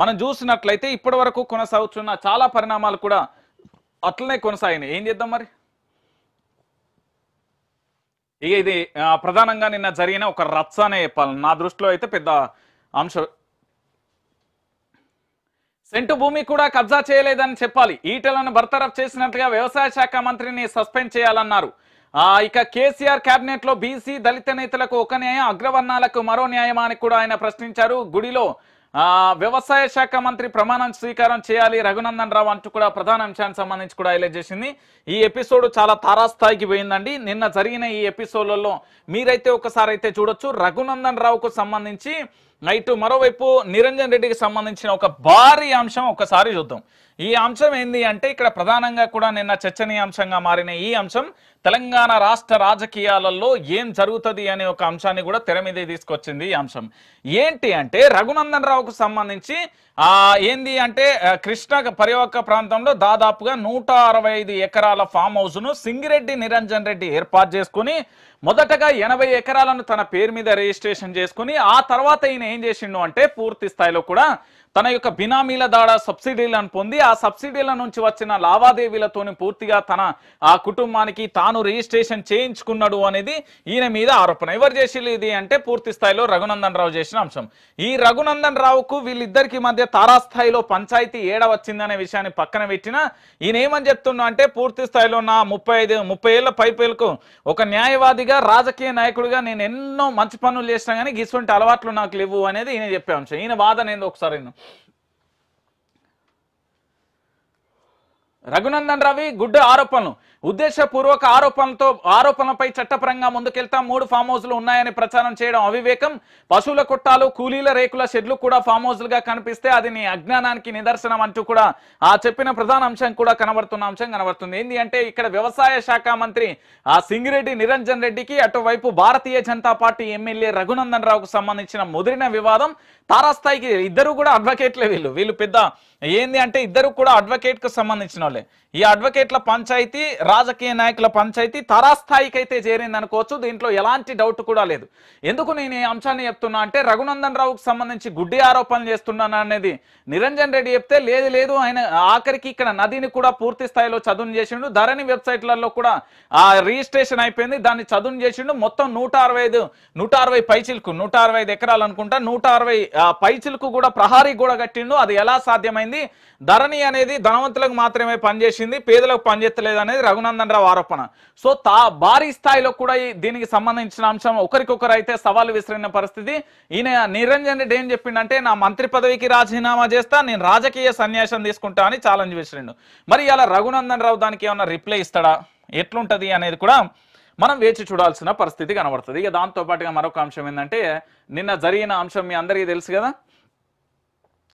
మనం చూసినట్లయితే ఇప్పటి వరకు కొనసాగుతున్న చాలా పరిణామాలు కూడా అట్లనే కొనసాగినాయి ఏం చేద్దాం మరి ఇక ఇది ప్రధానంగా నిన్న జరిగిన ఒక రత్స అనే చెప్పాలి నా దృష్టిలో అయితే పెద్ద అంశం సెంటు భూమి కూడా కబ్జా చేయలేదని చెప్పాలి ఈటలను బర్తరఫ్ చేసినట్లుగా వ్యవసాయ శాఖ మంత్రిని సస్పెండ్ చేయాలన్నారు ఆ ఇక కేసీఆర్ కేబినెట్ లో బీసీ దళిత నేతలకు ఒక న్యాయం అగ్రవర్ణాలకు మరో న్యాయమానికి కూడా ఆయన ప్రశ్నించారు గుడిలో వ్యవసాయ శాఖ మంత్రి ప్రమాణం స్వీకారం చేయాలి రఘునందన్ రావు అంటూ కూడా ప్రధాన అంశానికి సంబంధించి కూడా హైలైట్ చేసింది ఈ ఎపిసోడ్ చాలా తారాస్థాయికి పోయిందండి నిన్న జరిగిన ఈ ఎపిసోడ్లలో మీరైతే ఒకసారి అయితే చూడొచ్చు రఘునందన్ రావుకు సంబంధించి నైట్ మరోవైపు నిరంజన్ రెడ్డికి సంబంధించిన ఒక భారీ అంశం ఒకసారి చూద్దాం ఈ అంశం ఏంది అంటే ఇక్కడ ప్రధానంగా కూడా నిన్న చర్చనీయాంశంగా మారిన ఈ అంశం తెలంగాణ రాష్ట్ర రాజకీయాలలో ఏం జరుగుతుంది అనే ఒక అంశాన్ని కూడా తెర మీదే తీసుకొచ్చింది ఈ అంశం ఏంటి అంటే రఘునందన్ రావుకు సంబంధించి ఏంది అంటే కృష్ణ పరివక్క ప్రాంతంలో దాదాపుగా నూట ఎకరాల ఫామ్ హౌస్ను సింగిరెడ్డి నిరంజన్ రెడ్డి ఏర్పాటు చేసుకుని మొదటగా ఎనభై ఎకరాలను తన పేరు మీద రిజిస్ట్రేషన్ చేసుకుని ఆ తర్వాత ఈయన ఏం చేసిండు అంటే పూర్తి స్థాయిలో కూడా తన యొక్క బినామీల దాడ సబ్సిడీలను పొంది ఆ సబ్సిడీల నుంచి వచ్చిన లావాదేవీలతోని పూర్తిగా తన ఆ కుటుంబానికి తాను రిజిస్ట్రేషన్ చేయించుకున్నాడు అనేది ఈయన మీద ఆరోపణ ఎవరు చేసి ఇది అంటే పూర్తి స్థాయిలో రఘునందన్ రావు చేసిన అంశం ఈ రఘునందన్ రావుకు వీళ్ళిద్దరికి మధ్య తారాస్థాయిలో పంచాయతీ ఏడ వచ్చిందనే విషయాన్ని పక్కన పెట్టినా ఈయన ఏమని చెప్తున్నా అంటే పూర్తి స్థాయిలో నా ముప్పై ఐదు ముప్పై ఏళ్ళ పైపేలకు ఒక న్యాయవాదిగా రాజకీయ నాయకుడిగా నేను ఎన్నో మంచి పనులు చేసినా కానీ గిసువంటి అలవాట్లు నాకు లేవు అనేది ఈయన చెప్పే అంశం ఈయన వాదన ఏందో ఒకసారి నేను రఘునందన్ రవి గుడ్డ ఆరోపణలు ఉద్దేశపూర్వక ఆరోపణలతో ఆరోపణలపై చట్టపరంగా ముందుకెళ్తాం మూడు ఫామ్ హౌస్లు ఉన్నాయని ప్రచారం చేయడం అవివేకం పశువుల కొట్టాలు కూలీల రేకుల షెడ్లు కూడా ఫామ్ హౌస్లుగా కనిపిస్తే అది నీ అజ్ఞానానికి నిదర్శనం అంటూ కూడా ఆ చెప్పిన ప్రధాన అంశం కూడా కనబడుతున్న అంశం కనబడుతుంది ఏంటి అంటే ఇక్కడ వ్యవసాయ శాఖ మంత్రి ఆ సింగిరెడ్డి నిరంజన్ రెడ్డికి అటువైపు భారతీయ జనతా పార్టీ ఎమ్మెల్యే రఘునందన్ రావుకు సంబంధించిన ముదిరిన వివాదం తారాస్థాయికి ఇద్దరు కూడా అడ్వకేట్లే వీళ్ళు వీళ్ళు పెద్ద ఏంది అంటే ఇద్దరు కూడా అడ్వకేట్ కు సంబంధించిన వాళ్ళే ఈ అడ్వకేట్ల పంచాయతీ రాజకీయ నాయకుల పంచాయతీ తరాస్థాయికి అయితే చేరింది అనుకోవచ్చు దీంట్లో ఎలాంటి డౌట్ కూడా లేదు ఎందుకు నేను ఈ అంశాన్ని చెప్తున్నా అంటే రఘునందన్ రావుకి సంబంధించి గుడ్డి ఆరోపణలు చేస్తున్నాను అనేది నిరంజన్ రెడ్డి చెప్తే లేదు లేదు ఆయన ఆఖరికి ఇక్కడ నదిని కూడా పూర్తి స్థాయిలో చదువును చేసిండు ధరణి వెబ్సైట్లలో కూడా ఆ రిజిస్ట్రేషన్ అయిపోయింది దాన్ని చదువును చేసిండు మొత్తం నూట అరవై ఐదు నూట అరవై పైచిలకు నూట అరవై ఐదు ఎకరాలు అనుకుంటా నూట అరవై పైచిలకు కూడా ప్రహారీ కూడా కట్టిండు అది ఎలా సాధ్యమైంది ధరణి అనేది ధనవంతులకు మాత్రమే పనిచేసింది పేదలకు పనిచేస్తలేదు అనేది రఘునందన్ రావు ఆరోపణ సో తా భారీ స్థాయిలో కూడా దీనికి సంబంధించిన అంశం ఒకరికొకరు అయితే సవాలు విసిరిన పరిస్థితి ఈయన నిరంజన్ రెడ్డి ఏం చెప్పిండంటే నా మంత్రి పదవికి రాజీనామా చేస్తా నేను రాజకీయ సన్యాసం తీసుకుంటా అని ఛాలెంజ్ విసిరిండు మరి ఇలా రఘునందన్ రావు దానికి ఏమన్నా రిప్లై ఇస్తాడా ఎట్లుంటది అనేది కూడా మనం వేచి చూడాల్సిన పరిస్థితి కనబడుతుంది ఇక దాంతోపాటుగా మరొక అంశం ఏంటంటే నిన్న జరిగిన అంశం మీ అందరికీ తెలుసు కదా